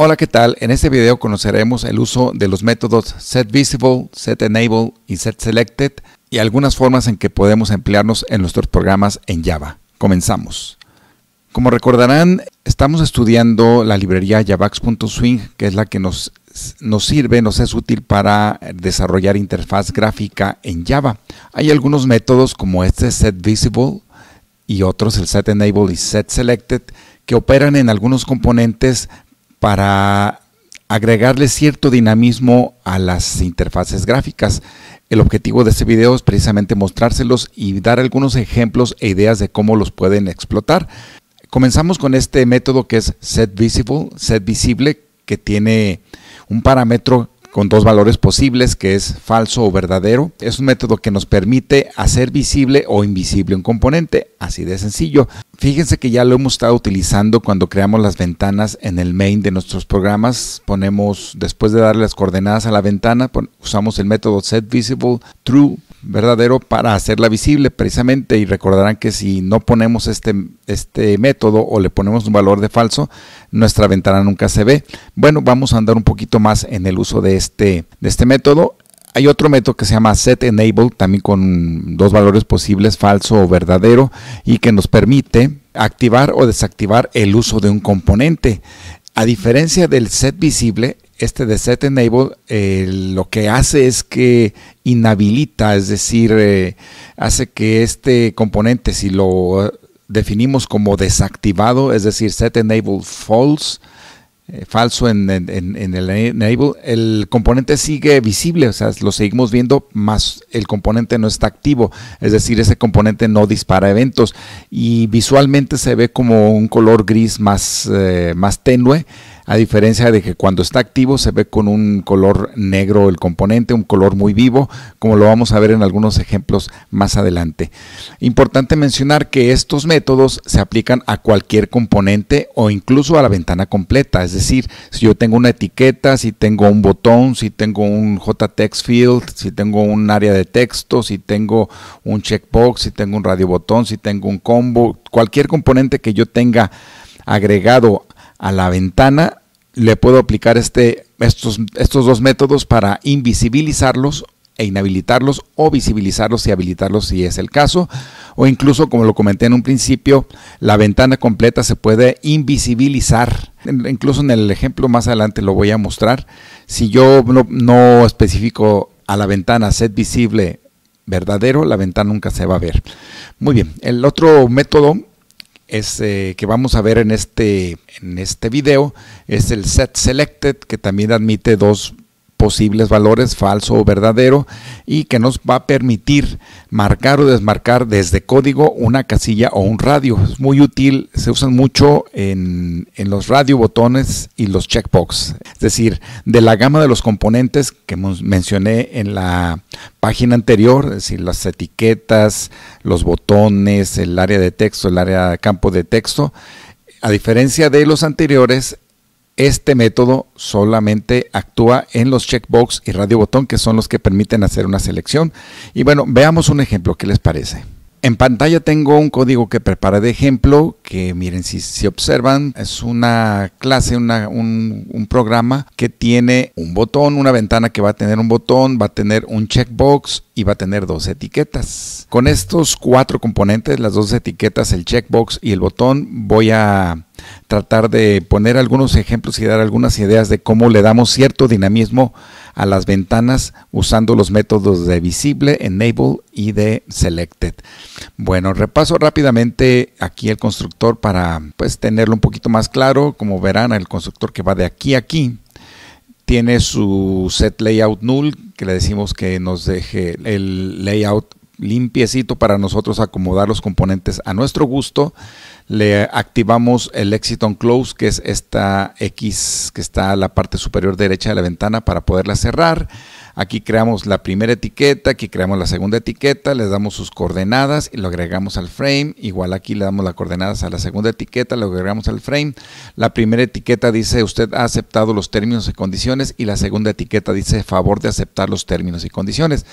Hola, ¿qué tal? En este video conoceremos el uso de los métodos setVisible, setEnable y setSelected y algunas formas en que podemos emplearnos en nuestros programas en Java. Comenzamos. Como recordarán, estamos estudiando la librería javax.swing, que es la que nos, nos sirve, nos es útil para desarrollar interfaz gráfica en Java. Hay algunos métodos como este setVisible y otros el setEnable y setSelected que operan en algunos componentes para agregarle cierto dinamismo a las interfaces gráficas. El objetivo de este video es precisamente mostrárselos y dar algunos ejemplos e ideas de cómo los pueden explotar. Comenzamos con este método que es set visible, que tiene un parámetro con dos valores posibles, que es falso o verdadero. Es un método que nos permite hacer visible o invisible un componente, así de sencillo. Fíjense que ya lo hemos estado utilizando cuando creamos las ventanas en el main de nuestros programas. Ponemos, después de darle las coordenadas a la ventana, usamos el método setVisible true verdadero para hacerla visible precisamente y recordarán que si no ponemos este, este método o le ponemos un valor de falso, nuestra ventana nunca se ve. Bueno, vamos a andar un poquito más en el uso de este, de este método. Hay otro método que se llama set enable, también con dos valores posibles, falso o verdadero, y que nos permite activar o desactivar el uso de un componente. A diferencia del set visible, este de set enable eh, lo que hace es que inhabilita, es decir, eh, hace que este componente, si lo definimos como desactivado, es decir, set enable false, eh, falso en, el enable, el componente sigue visible, o sea, lo seguimos viendo, más el componente no está activo, es decir, ese componente no dispara eventos y visualmente se ve como un color gris más, más tenue a diferencia de que cuando está activo se ve con un color negro el componente, un color muy vivo, como lo vamos a ver en algunos ejemplos más adelante. Importante mencionar que estos métodos se aplican a cualquier componente o incluso a la ventana completa, es decir, si yo tengo una etiqueta, si tengo un botón, si tengo un JTextField, field, si tengo un área de texto, si tengo un checkbox, si tengo un radio botón, si tengo un combo, cualquier componente que yo tenga agregado a la ventana le puedo aplicar este, estos, estos dos métodos para invisibilizarlos e inhabilitarlos o visibilizarlos y habilitarlos si es el caso. O incluso, como lo comenté en un principio, la ventana completa se puede invisibilizar. Incluso en el ejemplo más adelante lo voy a mostrar. Si yo no, no especifico a la ventana set visible verdadero, la ventana nunca se va a ver. Muy bien, el otro método eh, que vamos a ver en este, en este video es el set selected que también admite dos posibles valores, falso o verdadero, y que nos va a permitir marcar o desmarcar desde código una casilla o un radio. Es muy útil, se usan mucho en, los radio botones y los checkbox. Es decir, de la gama de los componentes que mencioné en la página anterior, es decir, las etiquetas, los botones, el área de texto, el área de campo de texto, a diferencia de los anteriores, este método solamente actúa en los checkbox y radio botón que son los que permiten hacer una selección. Y bueno, veamos un ejemplo, ¿qué les parece? En pantalla tengo un código que prepara de ejemplo, que miren si, si observan, es una clase, un, un programa que tiene un botón, una ventana que va a tener un botón, va a tener un checkbox y va a tener dos etiquetas. Con estos cuatro componentes, las dos etiquetas, el checkbox y el botón, voy a tratar de poner algunos ejemplos y dar algunas ideas de cómo le damos cierto dinamismo a las ventanas usando los métodos de visible, enable y de selected. Bueno, repaso rápidamente aquí el constructor para pues tenerlo un poquito más claro. Como verán, el constructor que va de aquí a aquí tiene su set layout null que le decimos que nos deje el layout limpiecito para nosotros acomodar los componentes a nuestro gusto. Le activamos el on Close, que es esta X que está a la parte superior derecha de la ventana para poderla cerrar. Aquí creamos la primera etiqueta, aquí creamos la segunda etiqueta, le damos sus coordenadas y lo agregamos al frame. Igual aquí le damos las coordenadas a la segunda etiqueta, lo agregamos al frame. La primera etiqueta dice usted ha aceptado los términos y condiciones y la segunda etiqueta dice favor de aceptar los términos y condiciones.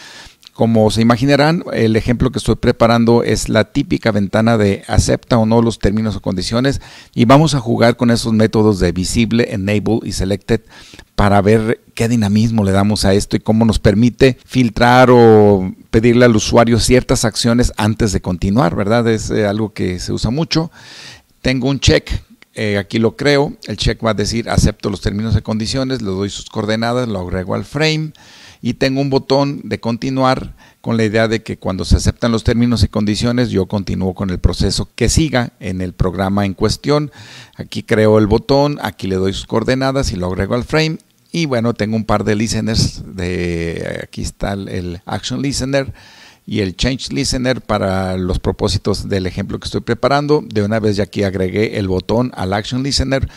Como se imaginarán, el ejemplo que estoy preparando es la típica ventana de acepta o no los términos o condiciones y vamos a jugar con esos métodos de visible, enable y selected para ver qué dinamismo le damos a esto y cómo nos permite filtrar o pedirle al usuario ciertas acciones antes de continuar, ¿verdad? Es eh, algo que se usa mucho. Tengo un check eh, aquí lo creo, el check va a decir acepto los términos y condiciones, le doy sus coordenadas, lo agrego al frame, y tengo un botón de continuar con la idea de que cuando se aceptan los términos y condiciones yo continúo con el proceso que siga en el programa en cuestión. Aquí creo el botón, aquí le doy sus coordenadas y lo agrego al frame y bueno, tengo un par de listeners, de, aquí está el Action Listener y el Change Listener para los propósitos del ejemplo que estoy preparando. De una vez ya aquí agregué el botón al Action Listener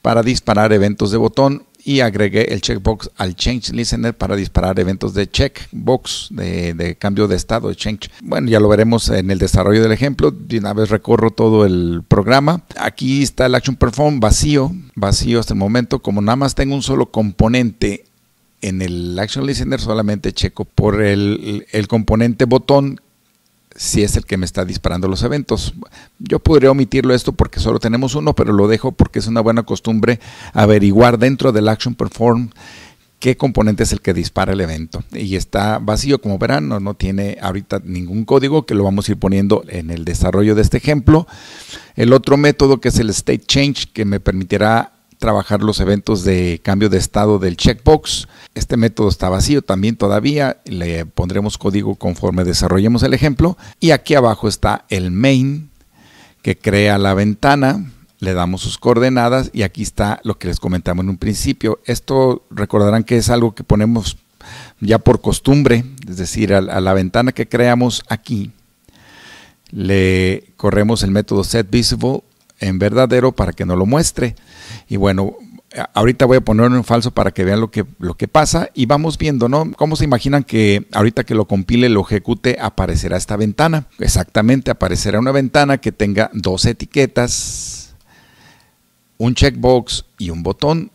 para disparar eventos de botón y agregué el checkbox al Change Listener para disparar eventos de checkbox, de, cambio de estado, de change. Bueno, ya lo veremos en el desarrollo del ejemplo. De una vez recorro todo el programa. Aquí está el Action Perform vacío, vacío hasta el momento. Como nada más tengo un solo componente en el Action Listener solamente checo por el, componente botón si es el que me está disparando los eventos. Yo podría omitirlo esto porque solo tenemos uno, pero lo dejo porque es una buena costumbre averiguar dentro del Action Perform qué componente es el que dispara el evento. Y está vacío, como verán, no, no, tiene ahorita ningún código que lo vamos a ir poniendo en el desarrollo de este ejemplo. El otro método que es el state change que me permitirá trabajar los eventos de cambio de estado del checkbox. Este método está vacío también todavía, le pondremos código conforme desarrollemos el ejemplo. Y aquí abajo está el main que crea la ventana, le damos sus coordenadas y aquí está lo que les comentamos en un principio. Esto recordarán que es algo que ponemos ya por costumbre, es decir, a, la ventana que creamos aquí, le corremos el método setVisible en verdadero para que no lo muestre. Y bueno, ahorita voy a ponerlo en falso para que vean lo que, lo que pasa y vamos viendo, ¿no? ¿Cómo se imaginan que ahorita que lo compile, lo ejecute, aparecerá esta ventana? Exactamente, aparecerá una ventana que tenga dos etiquetas, un checkbox y un botón.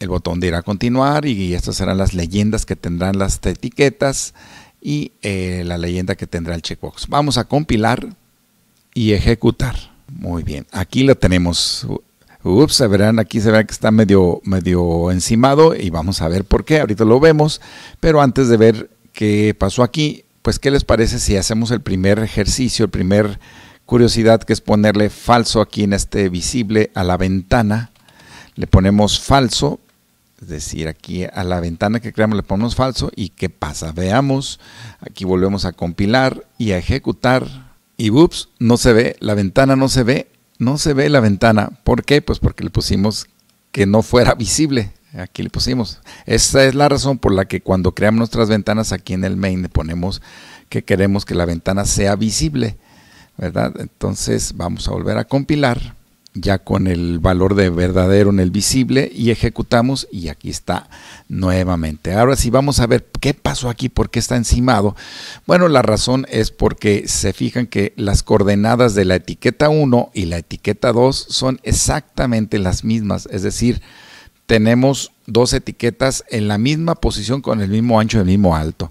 El botón dirá continuar y estas serán las leyendas que tendrán las etiquetas y eh, la leyenda que tendrá el checkbox. Vamos a compilar y ejecutar. Muy bien, aquí lo tenemos. Ups, se verán, aquí se ve que está medio, medio encimado y vamos a ver por qué, ahorita lo vemos, pero antes de ver qué pasó aquí, pues qué les parece si hacemos el primer ejercicio, el primer curiosidad que es ponerle falso aquí en este visible a la ventana, le ponemos falso, es decir, aquí a la ventana que creamos le ponemos falso y qué pasa, veamos, aquí volvemos a compilar y a ejecutar y ups, no se ve, la ventana no se ve, no se ve la ventana. ¿Por qué? Pues porque le pusimos que no fuera visible. Aquí le pusimos. Esta es la razón por la que cuando creamos nuestras ventanas aquí en el main le ponemos que queremos que la ventana sea visible, ¿verdad? Entonces vamos a volver a compilar ya con el valor de verdadero en el visible y ejecutamos y aquí está nuevamente. Ahora sí vamos a ver qué pasó aquí, por qué está encimado. Bueno, la razón es porque se fijan que las coordenadas de la etiqueta 1 y la etiqueta 2 son exactamente las mismas, es decir, tenemos dos etiquetas en la misma posición con el mismo ancho y el mismo alto.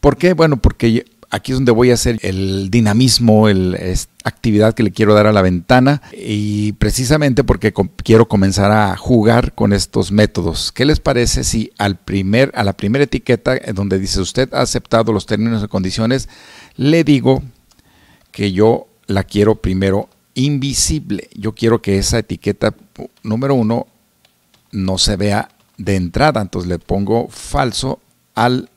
¿Por qué? Bueno, porque Aquí es donde voy a hacer el dinamismo, la actividad que le quiero dar a la ventana y precisamente porque quiero comenzar a jugar con estos métodos. ¿Qué les parece si al primer, a la primera etiqueta eh, donde dice usted ha aceptado los términos y condiciones, le digo que yo la quiero primero invisible. Yo quiero que esa etiqueta número uno no se vea de entrada, entonces le pongo falso al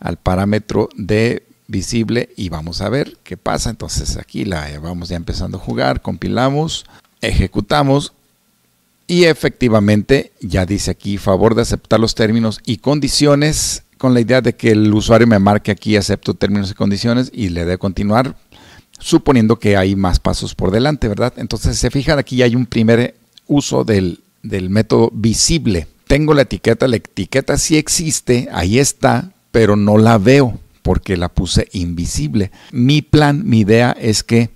al parámetro de visible y vamos a ver qué pasa. Entonces aquí la eh, vamos ya empezando a jugar, compilamos, ejecutamos y efectivamente ya dice aquí favor de aceptar los términos y condiciones con la idea de que el usuario me marque aquí acepto términos y condiciones y le dé continuar suponiendo que hay más pasos por delante, ¿verdad? Entonces se fijan aquí hay un primer uso del, del método visible. Tengo la etiqueta, la etiqueta si existe, ahí está, pero no la veo porque la puse invisible. Mi plan, mi idea es que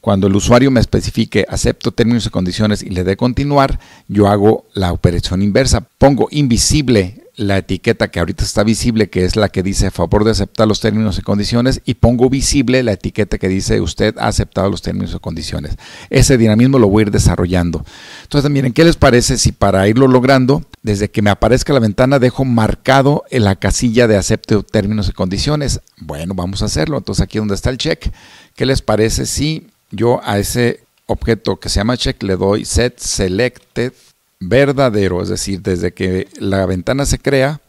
cuando el usuario me especifique acepto términos y condiciones y le dé continuar, yo hago la operación inversa. Pongo invisible la etiqueta que ahorita está visible, que es la que dice a favor de aceptar los términos y condiciones, y pongo visible la etiqueta que dice usted ha aceptado los términos y condiciones. Ese dinamismo lo voy a ir desarrollando. Entonces, miren, ¿qué les parece si para irlo logrando, desde que me aparezca la ventana, dejo marcado en la casilla de acepto términos y condiciones? Bueno, vamos a hacerlo. Entonces, aquí donde está el check, ¿qué les parece si yo a ese objeto que se llama check le doy set selected verdadero, es decir, desde que la ventana se crea,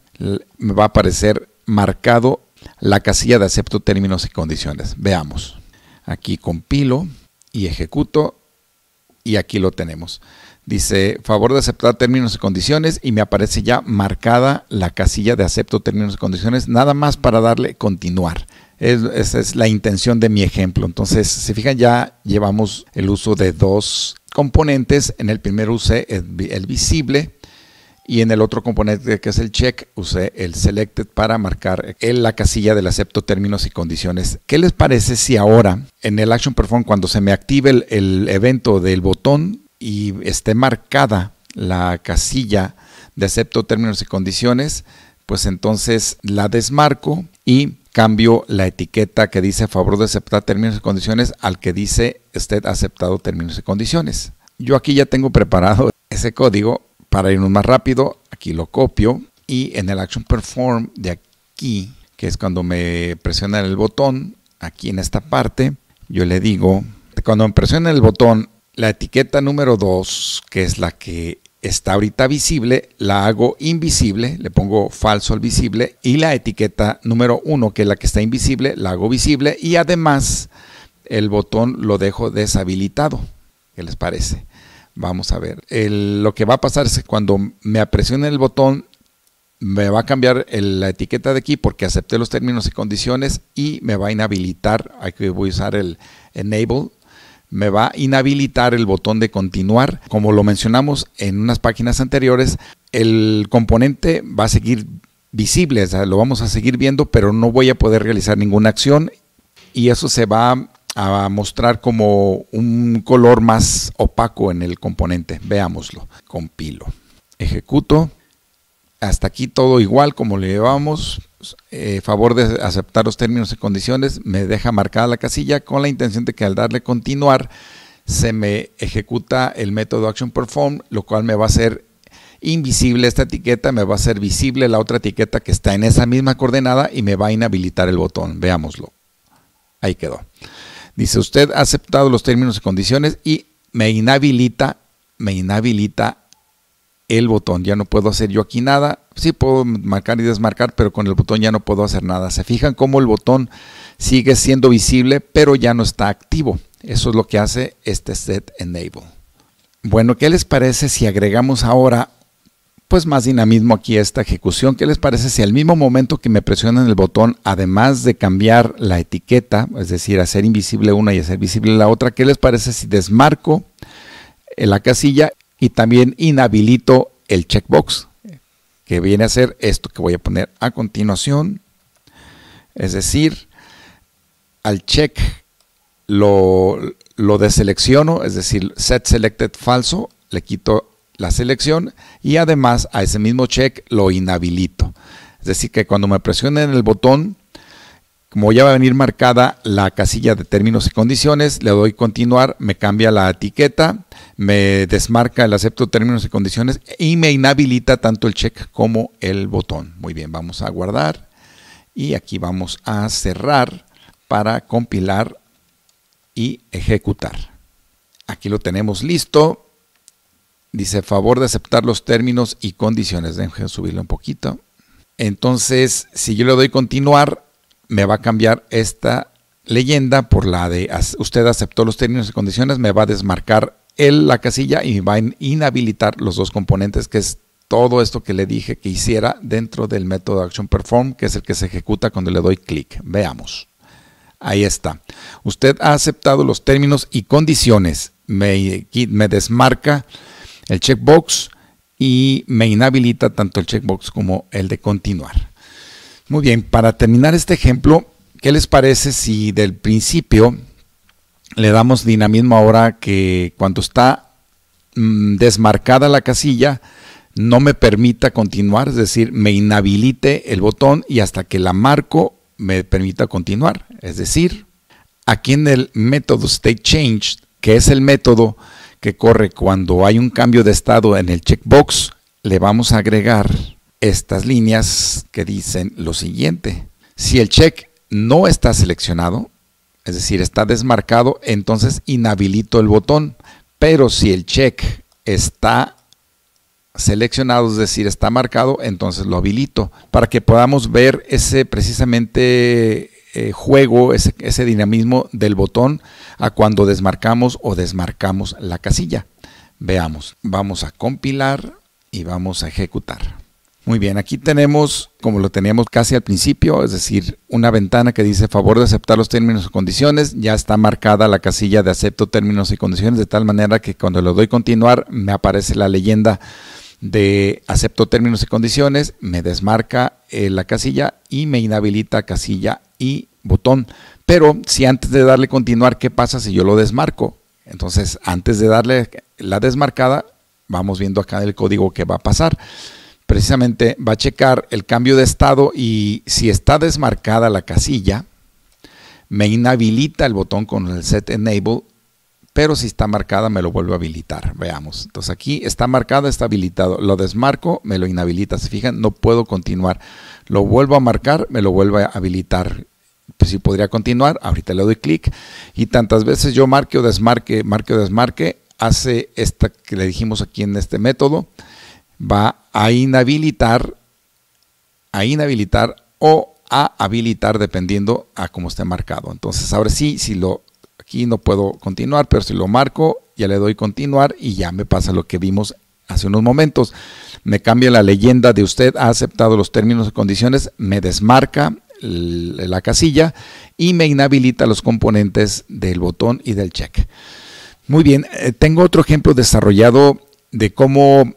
me va a aparecer marcado la casilla de acepto términos y condiciones. Veamos. Aquí compilo y ejecuto y aquí lo tenemos. Dice, favor de aceptar términos y condiciones y me aparece ya marcada la casilla de acepto términos y condiciones, nada más para darle continuar esa es la intención de mi ejemplo. Entonces, si fijan, ya llevamos el uso de dos componentes. En el primero usé el, visible y en el otro componente que es el check usé el selected para marcar en la casilla del acepto términos y condiciones. ¿Qué les parece si ahora en el Action Perform cuando se me active el evento del botón y esté marcada la casilla de acepto términos y condiciones, pues entonces la desmarco y cambio la etiqueta que dice favor de aceptar términos y condiciones al que dice usted aceptado términos y condiciones. Yo aquí ya tengo preparado ese código para irnos más rápido. Aquí lo copio y en el Action Perform de aquí, que es cuando me presiona el botón, aquí en esta parte, yo le digo, cuando me presiona el botón, la etiqueta número 2, que es la que está ahorita visible, la hago invisible, le pongo falso al visible y la etiqueta número 1, que es la que está invisible, la hago visible y además el botón lo dejo deshabilitado. ¿Qué les parece? Vamos a ver. lo que va a pasar es que cuando me apresione el botón, me va a cambiar la etiqueta de aquí porque acepté los términos y condiciones y me va a inhabilitar. Aquí voy a usar el enable me va a inhabilitar el botón de continuar. Como lo mencionamos en unas páginas anteriores, el componente va a seguir visible, lo vamos a seguir viendo, pero no voy a poder realizar ninguna acción y eso se va a mostrar como un color más opaco en el componente. Veámoslo. Compilo. Ejecuto hasta aquí todo igual como le llevamos. Eh, favor de aceptar los términos y condiciones, me deja marcada la casilla con la intención de que al darle continuar se me ejecuta el método Action Perform, lo cual me va a hacer invisible esta etiqueta, me va a hacer visible la otra etiqueta que está en esa misma coordenada y me va a inhabilitar el botón. Veámoslo. Ahí quedó. Dice, usted ha aceptado los términos y condiciones y me inhabilita, me inhabilita el botón. Ya no puedo hacer yo aquí nada. Sí puedo marcar y desmarcar, pero con el botón ya no puedo hacer nada. Se fijan cómo el botón sigue siendo visible, pero ya no está activo. Eso es lo que hace este set enable. Bueno, ¿qué les parece si agregamos ahora pues más dinamismo aquí a esta ejecución? ¿Qué les parece si al mismo momento que me presionan el botón, además de cambiar la etiqueta, es decir, hacer invisible una y hacer visible la otra, ¿qué les parece si desmarco eh, la casilla y también inhabilito el checkbox, que viene a ser esto que voy a poner a continuación. Es decir, al check lo, deselecciono, es decir, set selected falso, le quito la selección y además a ese mismo check lo inhabilito. Es decir, que cuando me en el botón como ya va a venir marcada la casilla de términos y condiciones, le doy continuar, me cambia la etiqueta, me desmarca el acepto términos y condiciones y me inhabilita tanto el check como el botón. Muy bien, vamos a guardar y aquí vamos a cerrar para compilar y ejecutar. Aquí lo tenemos listo. Dice favor de aceptar los términos y condiciones. Dejen subirlo un poquito. Entonces, si yo le doy continuar, me va a cambiar esta leyenda por la de usted aceptó los términos y condiciones, me va a desmarcar él la casilla y me va a inhabilitar los dos componentes, que es todo esto que le dije que hiciera dentro del método Action Perform, que es el que se ejecuta cuando le doy clic. Veamos. Ahí está. Usted ha aceptado los términos y condiciones. me desmarca el checkbox y me inhabilita tanto el checkbox como el de continuar. Muy bien, para terminar este ejemplo, ¿qué les parece si del principio le damos dinamismo ahora que cuando está mm, desmarcada la casilla, no me permita continuar, es decir, me inhabilite el botón y hasta que la marco me permita continuar. Es decir, aquí en el método state change, que es el método que corre cuando hay un cambio de estado en el checkbox, le vamos a agregar estas líneas que dicen lo siguiente. Si el check no está seleccionado, es decir, está desmarcado, entonces inhabilito el botón. Pero si el check está seleccionado, es decir, está marcado, entonces lo habilito para que podamos ver ese precisamente eh, juego, ese dinamismo del botón a cuando desmarcamos o desmarcamos la casilla. Veamos, vamos a compilar y vamos a ejecutar. Muy bien, aquí tenemos, como lo teníamos casi al principio, es decir, una ventana que dice favor de aceptar los términos o condiciones, ya está marcada la casilla de acepto términos y condiciones, de tal manera que cuando le doy continuar me aparece la leyenda de acepto términos y condiciones, me desmarca eh, la casilla y me inhabilita casilla y botón. Pero si antes de darle continuar, ¿qué pasa si yo lo desmarco? Entonces, antes de darle la desmarcada, vamos viendo acá el código que va a pasar precisamente va a checar el cambio de estado y si está desmarcada la casilla, me inhabilita el botón con el set enable, pero si está marcada me lo vuelve a habilitar. Veamos, entonces aquí está marcada, está habilitado, lo desmarco, me lo inhabilita, se fijan, no puedo continuar. Lo vuelvo a marcar, me lo vuelve a habilitar. Pues si podría continuar, ahorita le doy clic y tantas veces yo marque o desmarque, marque o desmarque, hace esta que le dijimos aquí en este método, va a inhabilitar, a inhabilitar o a habilitar dependiendo a cómo esté marcado. Entonces ahora sí, si lo aquí no puedo continuar, pero si lo marco, ya le doy continuar y ya me pasa lo que vimos hace unos momentos. Me cambia la leyenda de usted ha aceptado los términos y condiciones, me desmarca la casilla y me inhabilita los componentes del botón y del check. Muy bien, eh, tengo otro ejemplo desarrollado de cómo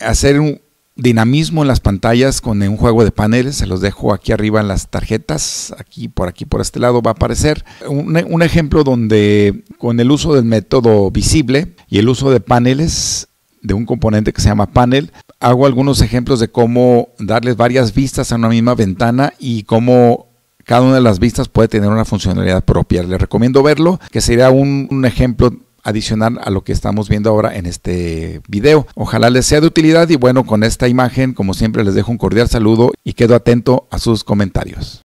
hacer un dinamismo en las pantallas con un juego de paneles. Se los dejo aquí arriba en las tarjetas. Aquí, por aquí, por este lado va a aparecer. Un, ejemplo donde con el uso del método visible y el uso de paneles, de un componente que se llama panel, hago algunos ejemplos de cómo darles varias vistas a una misma ventana y cómo cada una de las vistas puede tener una funcionalidad propia. Les recomiendo verlo, que sería un ejemplo adicional a lo que estamos viendo ahora en este video. Ojalá les sea de utilidad y bueno, con esta imagen, como siempre, les dejo un cordial saludo y quedo atento a sus comentarios.